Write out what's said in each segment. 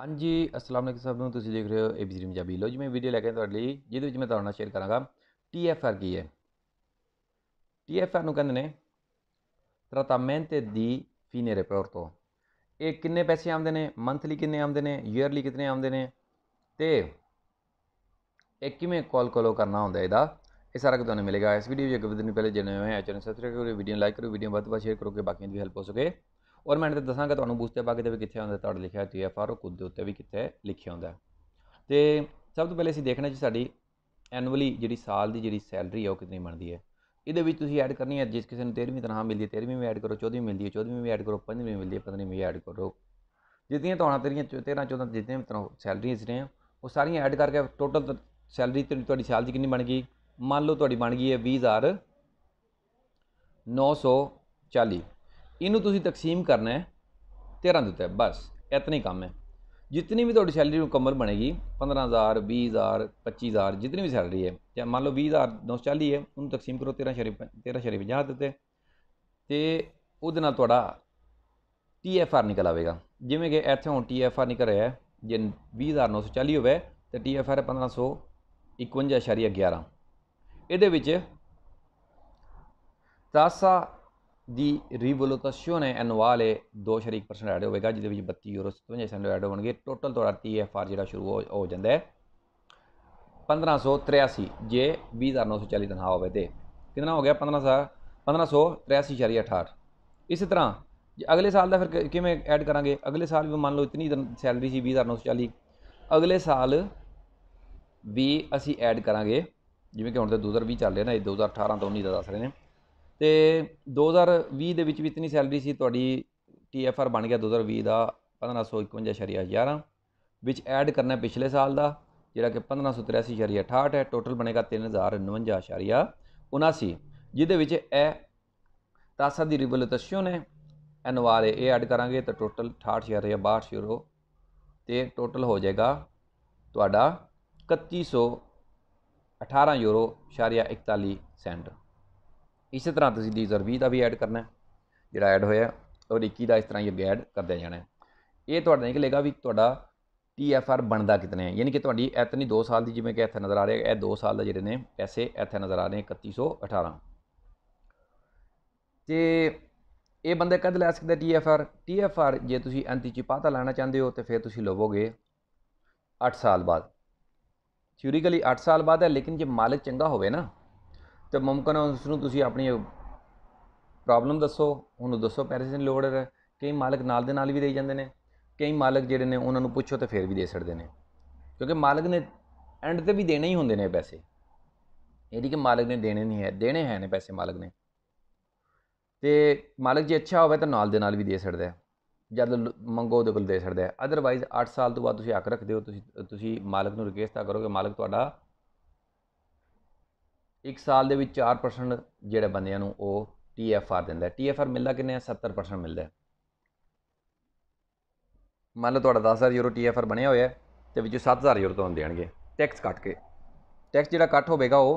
ਹਾਂਜੀ ਅਸਲਾਮ ਅਲੈਕਮ ਸਭ ਨੂੰ ਤੁਸੀਂ ਦੇਖ ਰਹੇ ਹੋ ਏਬੀ ਪੰਜਾਬੀ ਲੋ ਜੀ ਮੈਂ ਵੀਡੀਓ ਲੈ ਕੇ ਤੁਹਾਡੇ ਲਈ ਜਿਹਦੇ ਵਿੱਚ ਮੈਂ ਤੁਹਾਡੇ ਨਾਲ ਸ਼ੇਅਰ ਕਰਾਂਗਾ ਟੀਐਫਆਰ ਕੀ ਹੈ ਟੀਐਫਆਰ ਨੂੰ ਕਹਿੰਦੇ ਨੇ ਟ੍ਰਾਟਾਮੈਂਟ ਦੀ ਫੀਨੇ ਤੋਂ ਇਹ ਕਿੰਨੇ ਪੈਸੇ ਆਉਂਦੇ ਨੇ ਮੰਥਲੀ ਕਿੰਨੇ ਆਉਂਦੇ ਨੇ ਈਅਰਲੀ ਕਿੰਨੇ ਆਉਂਦੇ ਨੇ ਤੇ ਇਹ ਕਿਵੇਂ ਕਾਲ ਕੋਲੋ ਕਰਨਾ ਹੁੰਦਾ ਇਹਦਾ ਇਹ ਸਾਰਾ ਕੁਝ ਤੁਹਾਨੂੰ ਮਿਲੇਗਾ ਇਸ ਵੀਡੀਓ ਵਿੱਚ ਅਗਰ ਵਧਣ ਪਹਿਲੇ ਜਨੇ ਹੋਏ ਆ ਚੈਨਲ ਸਬਸਕ੍ਰਾਈਬ ਕਰੋ ਵੀਡੀਓ ਲਾਈਕ ਕਰੋ ਵੀਡੀਓ ਵੱਧ ਵੱਧ ਸ਼ੇਅਰ ਕਰੋ ਕਿ ਬਾਕੀਆਂ ਦੀ ਹੈਲਪ ਹੋ ਸਕੇ ਔਰ ਮੈਂ ਇਹਨਾਂ ਤੇ ਦੱਸਾਂਗਾ ਤੁਹਾਨੂੰ ਬੂਸਤੇ ਬਾਗ ਦੇ ਵੀ ਕਿੱਥੇ ਆਉਂਦਾ ਤੁਹਾਡੇ ਲਿਖਿਆ ਟੀ ਐਫ ਆਰ ਔਰ ਕੁਦ ਦੇ ਉੱਤੇ ਵੀ ਕਿੱਥੇ ਲਿਖਿਆ ਹੁੰਦਾ ਤੇ ਸਭ ਤੋਂ ਪਹਿਲੇ ਅਸੀਂ ਦੇਖਣਾ ਜੀ ਸਾਡੀ ਐਨੂਅਲੀ ਜਿਹੜੀ ਸਾਲ ਦੀ ਜਿਹੜੀ ਸੈਲਰੀ ਹੈ ਉਹ ਕਿੰਨੀ ਬਣਦੀ ਹੈ ਇਹਦੇ ਵਿੱਚ ਤੁਸੀਂ ਐਡ ਕਰਨੀ ਹੈ ਜਿਸ ਕਿਸੇ ਨੂੰ 13ਵੀਂ ਤਨਖਾਹ ਮਿਲਦੀ ਹੈ 13ਵੀਂ ਵੀ ਐਡ ਕਰੋ 14ਵੀਂ ਮਿਲਦੀ ਹੈ 14ਵੀਂ ਵੀ ਐਡ ਕਰੋ 15ਵੀਂ ਮਿਲਦੀ ਹੈ 15ਵੀਂ ਵੀ ਐਡ ਕਰੋ ਜਿਤਨੀਆਂ ਤੁਹਾਨੂੰ ਤੇਰੀਆਂ 13 14 ਜਿਤਨੀਆਂ ਤੁਹਾਨੂੰ ਸੈਲਰੀਜ਼ ਨੇ ਉਹ ਸਾਰੀਆਂ ਐਡ ਕਰਕੇ ਟੋਟਲ ਸੈਲਰੀ ਤੁਹਾਡੀ ਸਾਲ ਦੀ ਕਿੰਨੀ ਬਣ ਗਈ ਮੰਨ ਲਓ ਤੁਹਾਡੀ ਬਣ ਗਈ ਹੈ 20000 940 ਇਹਨੂੰ ਤੁਸੀਂ ਤਕਸੀਮ ਕਰਨਾ ਹੈ 13 ਦੇ ਉੱਤੇ ਬਸ ਇਤਨੀ ਕੰਮ ਹੈ ਜਿੰਨੀ ਵੀ ਤੁਹਾਡੀ ਸੈਲਰੀ ਕਮਰ ਬਣੇਗੀ 15000 20000 25000 ਜਿੰਨੀ ਵੀ ਸੈਲਰੀ ਹੈ ਜਾਂ ਮੰਨ ਲਓ 20000 940 ਹੈ ਉਹਨੂੰ ਤਕਸੀਮ ਕਰੋ 13.50 ਦੇ ਉੱਤੇ ਤੇ ਉਹਦੇ ਨਾਲ ਤੁਹਾਡਾ TFR ਨਿਕਲ ਆਵੇਗਾ ਜਿਵੇਂ ਕਿ ਇੱਥੇ ਹੁਣ TFR ਨਿਕਲ ਰਿਹਾ ਹੈ ਜੇ 20940 ਹੋਵੇ ਤੇ TFR 1551.11 ਇਹਦੇ ਵਿੱਚ 10 ਦੀ ਰਿਵੋਲੂਸ਼ਨੇ ਐਨੂਅਲ ਹੈ 2.1% ਐਡ ਹੋਵੇਗਾ ਜਿਹਦੇ ਵਿੱਚ 32 ਯੂਰੋ 57 ਸੈਂਟ ਐਡ ਹੋਣਗੇ ਟੋਟਲ ਤੁਹਾਡਾ ਟੀਐਫਆਰ ਜਿਹੜਾ ਸ਼ੁਰੂ ਹੋ ਜਾਂਦਾ ਹੈ 1583 ਜੇ 20940 ਤਨਖਾਹ ਹੋਵੇ ਤੇ ਕਿੰਨਾ ਹੋ ਗਿਆ 1500 1583.68 ਇਸੇ ਤਰ੍ਹਾਂ ਜੇ ਅਗਲੇ ਸਾਲ ਦਾ ਫਿਰ ਕਿਵੇਂ ਐਡ ਕਰਾਂਗੇ ਅਗਲੇ ਸਾਲ ਵੀ ਮੰਨ ਲਓ ਇਤਨੀ ਸੈਲਰੀ ਸੀ 20940 ਅਗਲੇ ਸਾਲ ਵੀ ਅਸੀਂ ਐਡ ਕਰਾਂਗੇ ਜਿਵੇਂ ਕਿ ਹੁਣ ਤੇ 2020 ਚੱਲ ਰਿਹਾ ਨਾ ਇਹ 2018 ਤੋਂ 19 ਦਾ ਦੱਸ ਰਹੇ ਨੇ ਤੇ 2020 ਦੇ ਵਿੱਚ ਵੀ ਇਤਨੀ ਸੈਲਰੀ ਸੀ ਤੁਹਾਡੀ ਟੀਐਫਆਰ ਬਣ ਗਿਆ 2020 ਦਾ 1551.11 ਵਿੱਚ ਐਡ ਕਰਨਾ ਪਿਛਲੇ ਸਾਲ ਦਾ ਜਿਹੜਾ ਕਿ 1583.68 ਹੈ ਟੋਟਲ ਬਣੇਗਾ 3059.79 ਜਿਹਦੇ ਵਿੱਚ ਇਹ ਤਾਸਾ ਦੀ ਰਿਵੋਲੂਸ਼ਨ ਹੈ ਐਨਵਾਰ ਇਹ ਐਡ ਕਰਾਂਗੇ ਤਾਂ ਟੋਟਲ 68.62 ਯੂਰੋ ਤੇ ਟੋਟਲ ਹੋ ਜਾਏਗਾ ਤੁਹਾਡਾ 3118 ਯੂਰੋ 41 ਸੈਂਟ ਇਸੇ ਤਰ੍ਹਾਂ ਤੁਸੀਂ ਡੀਜ਼ਰ 20 ਦਾ ਵੀ ਐਡ ਕਰਨਾ ਹੈ ਜਿਹੜਾ ਐਡ ਹੋਇਆ ਔਰ 21 ਦਾ ਇਸ ਤਰ੍ਹਾਂ ਹੀ ਐਡ ਕਰਦੇ ਜਾਣਾ ਹੈ ਇਹ ਤੁਹਾਡਾ ਲੇਗਾ ਵੀ ਤੁਹਾਡਾ TFR ਬਣਦਾ ਕਿਤਨੇ ਹੈ ਯਾਨੀ ਕਿ ਤੁਹਾਡੀ ਇਤਨੀ 2 ਸਾਲ ਦੀ ਜਿਵੇਂ ਕਿ ਇੱਥੇ ਨਜ਼ਰ ਆ ਰਿਹਾ ਇਹ 2 ਸਾਲ ਦਾ ਜਿਹੜੇ ਨੇ ਪੈਸੇ ਇੱਥੇ ਨਜ਼ਰ ਆ ਰਹੇ 3118 ਤੇ ਇਹ ਬੰਦੇ ਕਦ ਲੈ ਸਕਦੇ TFR TFR ਜੇ ਤੁਸੀਂ ਐਂਟੀਚਿਪਾਤਾ ਲੈਣਾ ਚਾਹੁੰਦੇ ਹੋ ਤੇ ਫਿਰ ਤੁਸੀਂ ਲਵੋਗੇ 8 ਸਾਲ ਬਾਅਦ ਥਿਊਰੀਕਲੀ 8 ਸਾਲ ਬਾਅਦ ਹੈ ਲੇਕਿਨ ਜੇ ਮਾਲਕ ਚੰਗਾ ਹੋਵੇ ਨਾ ਤੇ ਮਮਕਨ ਹੈ ਉਸ ਨੂੰ ਤੁਸੀਂ ਆਪਣੀ ਪ੍ਰੋਬਲਮ ਦੱਸੋ ਉਹਨੂੰ ਦੱਸੋ ਪੈਰਿਸਨ ਲੋਡ ਹੈ ਕਈ ਮਾਲਕ ਨਾਲ ਦੇ ਨਾਲ ਵੀ ਦੇਈ ਜਾਂਦੇ ਨੇ ਕਈ ਮਾਲਕ ਜਿਹੜੇ ਨੇ ਉਹਨਾਂ ਨੂੰ ਪੁੱਛੋ ਤੇ ਫਿਰ ਵੀ ਦੇ ਛੱਡਦੇ ਨੇ ਕਿਉਂਕਿ ਮਾਲਕ ਨੇ ਐਂਡ ਤੇ ਵੀ ਦੇਣੇ ਹੀ ਹੁੰਦੇ ਨੇ ਪੈਸੇ ਇਹਦੀ ਕਿ ਮਾਲਕ ਨੇ ਦੇਣੇ ਨਹੀਂ ਹੈ ਦੇਣੇ ਹੈ ਨੇ ਪੈਸੇ ਮਾਲਕ ਨੇ ਤੇ ਮਾਲਕ ਜੇ ਅੱਛਾ ਹੋਵੇ ਤਾਂ ਨਾਲ ਦੇ ਨਾਲ ਵੀ ਦੇ ਛੱਡਦਾ ਹੈ ਜਦ ਮੰਗੋ ਉਹਦੇ ਕੋਲ ਦੇ ਛੱਡਦਾ ਹੈ ਅਦਰਵਾਈਜ਼ 8 ਸਾਲ ਤੋਂ ਬਾਅਦ ਤੁਸੀਂ ਅੱਖ ਰੱਖਦੇ ਹੋ ਤੁਸੀਂ ਤੁਸੀਂ ਮਾਲਕ ਨੂੰ ਰਿਕਵੈਸਟ ਕਰੋਗੇ ਮਾਲਕ ਤੁਹਾਡਾ ਇੱਕ ਸਾਲ ਦੇ ਵਿੱਚ 4% ਜਿਹੜੇ ਬੰਦਿਆਂ ਨੂੰ ਉਹ ਟੀਐਫਆਰ ਦਿੰਦਾ ਟੀਐਫਆਰ ਮਿਲਦਾ ਕਿੰਨੇ ਆ 70% ਮਿਲਦਾ ਮੰਨ ਲਓ ਤੁਹਾਡਾ 10000 ਯੂਰੋ ਟੀਐਫਆਰ ਬਣਿਆ ਹੋਇਆ ਤੇ ਵਿੱਚੋਂ 7000 ਯੂਰੋ ਤੁਹਾਨੂੰ ਦੇਣਗੇ ਟੈਕਸ ਕੱਟ ਕੇ ਟੈਕਸ ਜਿਹੜਾ ਕੱਟ ਹੋਵੇਗਾ ਉਹ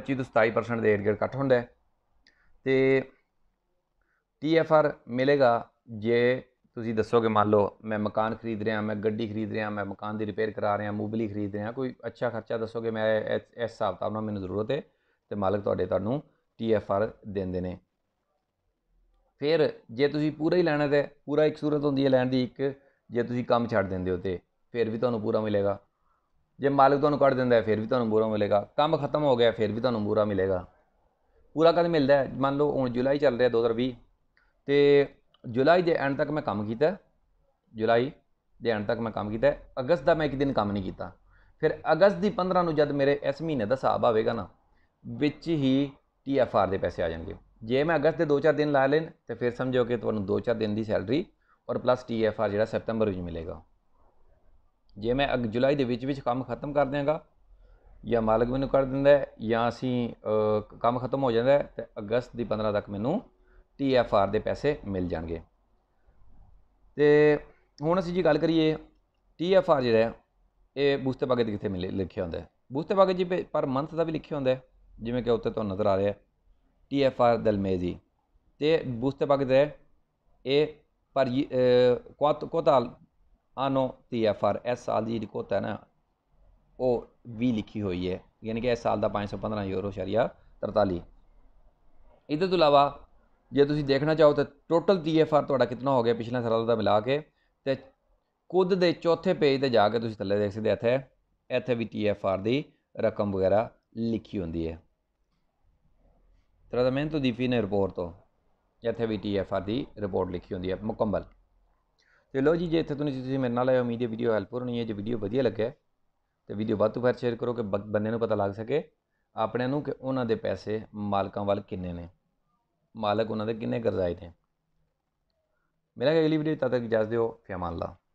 25 ਤੋਂ 27% ਦੇ ਏਰਗੇਰ ਕੱਟ ਹੁੰਦਾ ਤੇ ਟੀਐਫਆਰ ਮਿਲੇਗਾ ਜੇ ਤੁਸੀਂ ਦੱਸੋਗੇ ਮੰਨ ਲਓ ਮੈਂ ਮਕਾਨ ਖਰੀਦ ਰਿਹਾ ਮੈਂ ਗੱਡੀ ਖਰੀਦ ਰਿਹਾ ਮੈਂ ਮਕਾਨ ਦੀ ਰਿਪੇਅਰ ਕਰਾ ਰਿਹਾ ਮੂਬਲੀ ਖਰੀਦ ਰਿਹਾ ਕੋਈ ਅੱਛਾ ਖਰਚਾ ਦੱਸੋਗੇ ਮੈਂ ਇਸ ਹਿਸਾਬ ਕਿਤਾਬ ਉਹਨਾਂ ਮੈਨੂੰ ਜ਼ਰੂਰਤ ਹੈ ਤੇ ਮਾਲਕ ਤੁਹਾਡੇ ਤੁਹਾਨੂੰ ਟੀਐਫਆਰ ਦਿੰਦੇ ਨੇ ਫਿਰ ਜੇ ਤੁਸੀਂ ਪੂਰਾ ਹੀ ਲੈਣਾ ਤੇ ਪੂਰਾ ਇੱਕ ਸੂਰਤ ਹੁੰਦੀ ਹੈ ਲੈਣ ਦੀ ਇੱਕ ਜੇ ਤੁਸੀਂ ਕੰਮ ਛੱਡ ਦਿੰਦੇ ਹੋ ਤੇ ਫਿਰ ਵੀ ਤੁਹਾਨੂੰ ਪੂਰਾ ਮਿਲੇਗਾ ਜੇ ਮਾਲਕ ਤੁਹਾਨੂੰ ਕੱਢ ਦਿੰਦਾ ਹੈ ਫਿਰ ਵੀ ਤੁਹਾਨੂੰ ਪੂਰਾ ਮਿਲੇਗਾ ਕੰਮ ਖਤਮ ਹੋ ਗਿਆ ਫਿਰ ਵੀ ਤੁਹਾਨੂੰ ਪੂਰਾ ਮਿਲੇਗਾ ਪੂਰਾ ਕਦ ਮਿਲਦਾ ਹੈ ਮੰਨ ਲਓ ਹੁਣ ਜੁਲਾਈ ਚੱਲ ਰਿਹਾ 2020 ਤੇ ਜੁਲਾਈ ਦੇ ਐਂਡ ਤੱਕ ਮੈਂ ਕੰਮ ਕੀਤਾ ਜੁਲਾਈ ਦੇ ਐਂਡ ਤੱਕ ਮੈਂ ਕੰਮ ਕੀਤਾ ਅਗਸਤ ਦਾ ਮੈਂ ਇੱਕ ਦਿਨ ਕੰਮ ਨਹੀਂ ਕੀਤਾ ਫਿਰ ਅਗਸਤ ਦੀ 15 ਨੂੰ ਜਦ ਮੇਰੇ ਇਸ ਮਹੀਨੇ ਦਾ ਹਿਸਾਬ ਆਵੇਗਾ ਨਾ ਵਿੱਚ ਹੀ ਟੀਐਫਆਰ ਦੇ ਪੈਸੇ ਆ ਜਾਣਗੇ ਜੇ ਮੈਂ ਅਗਸਤ ਦੇ 2-4 ਦਿਨ ਲਾ ਲੈਣ ਤੇ ਫਿਰ ਸਮਝੋ ਕਿ ਤੁਹਾਨੂੰ 2-4 ਦਿਨ ਦੀ ਸੈਲਰੀ ਔਰ ਪਲੱਸ ਟੀਐਫਆਰ ਜਿਹੜਾ ਸਤੰਬਰ ਵਿੱਚ ਮਿਲੇਗਾ ਜੇ ਮੈਂ ਅਗ ਜੁਲਾਈ ਦੇ ਵਿੱਚ ਵਿੱਚ ਕੰਮ ਖਤਮ ਕਰ ਦਿਆਂਗਾ ਜਾਂ ਮਾਲਕ ਮੈਨੂੰ ਕਰ ਦਿੰਦਾ ਜਾਂ ਅਸੀਂ ਕੰਮ ਖਤਮ ਹੋ ਜਾਂਦਾ ਤੇ ਅਗਸਤ ਦੀ 15 ਤੱਕ ਮੈਨੂੰ TFR ਦੇ ਪੈਸੇ ਮਿਲ ਜਾਣਗੇ ਤੇ ਹੁਣ ਅਸੀਂ ਜੀ ਗੱਲ ਕਰੀਏ TFR ਜਿਹੜਾ ਇਹ ਬੂਸਤੇ ਬਾਗੇ ਤੇ ਕਿੱਥੇ ਮਿਲੇ ਲਿਖਿਆ ਹੁੰਦਾ ਹੈ ਬੂਸਤੇ ਬਾਗੇ ਜੀ ਪਰ ਮੰਥ ਦਾ ਵੀ ਲਿਖਿਆ ਹੁੰਦਾ ਹੈ ਜਿਵੇਂ ਕਿ ਉੱਤੇ ਤੁਹਾਨੂੰ ਨਜ਼ਰ ਆ ਰਿਹਾ TFR ਦਲਮੇਜ਼ੀ ਤੇ ਬੂਸਤੇ ਬਾਗੇ ਦਾ ਇਹ ਪਰ ਕੋਤਾਲ ਆਨੋ TFR ਇਸ ਸਾਲ ਦੀ ਜਿਹੜੀ ਕੋਤਾ ਨਾ ਉਹ ਵੀ ਲਿਖੀ ਹੋਈ ਹੈ ਯਾਨੀ ਕਿ ਇਸ ਸਾਲ ਦਾ 515 ਯੂਰੋ ਸ਼ਰੀਆ 43 ਇਹਦੇ ਤੋਂ ਇਲਾਵਾ ਜੇ ਤੁਸੀਂ ਦੇਖਣਾ ਚਾਹੋ ਤਾਂ ਟੋਟਲ TFR ਤੁਹਾਡਾ ਕਿੰਨਾ ਹੋ ਗਿਆ ਪਿਛਲੇ ਸਾਲ ਦਾ ਮਿਲਾ ਕੇ ਤੇ ਕੁੱਦ ਦੇ ਚੌਥੇ ਪੇਜ ਤੇ ਜਾ ਕੇ ਤੁਸੀਂ ਥੱਲੇ ਦੇਖ ਸਕਦੇ ਇੱਥੇ ਇੱਥੇ ਵੀ ਟੀਐਫਆਰ ਦੀ ਰਕਮ ਵਗੈਰਾ ਲਿਖੀ ਹੁੰਦੀ ਹੈ ਤੋਂ ਦੀ ਨੇ ਰਿਪੋਰਟ ਤੋਂ ਇੱਥੇ ਵੀ ਟੀਐਫਆਰ ਦੀ ਰਿਪੋਰਟ ਲਿਖੀ ਹੁੰਦੀ ਹੈ ਮੁਕੰਮਲ ਤੇ ਲੋ ਜੀ ਜੇ ਇੱਥੇ ਤੁਹਾਨੂੰ ਤੁਸੀਂ ਮੇਰੇ ਨਾਲ ਆਏ ਉਮੀਦ ਹੈ ਵੀਡੀਓ ਹੈਲਪਫੁਲ ਹੋਣੀ ਹੈ ਜੇ ਵੀਡੀਓ ਵਧੀਆ ਲੱਗਿਆ ਤੇ ਵੀਡੀਓ ਵੱਧ ਤੋਂ ਵੱਧ ਸ਼ੇਅਰ ਕਰੋ ਕਿ ਬੰਦੇ ਨੂੰ ਪਤਾ ਲੱਗ ਸਕੇ ਆਪਣੇ ਨੂੰ ਕਿ ਉਹਨਾਂ ਦੇ ਪੈਸੇ ਮਾਲਕਾਂ ਵੱਲ ਕਿੰਨੇ ਨੇ ਮਾਲਕ ਉਹਨਾਂ ਦੇ ਕਿੰਨੇ ਕਰਜ਼ਾਏ ਨੇ ਮੇਰਾ ਅਗਲੀ ਵੀਡੀਓ ਤਦ ਤੱਕ ਇਜਾਜ਼ਤ ਦਿਓ ਫਿਆਮਾਨ ਲਾ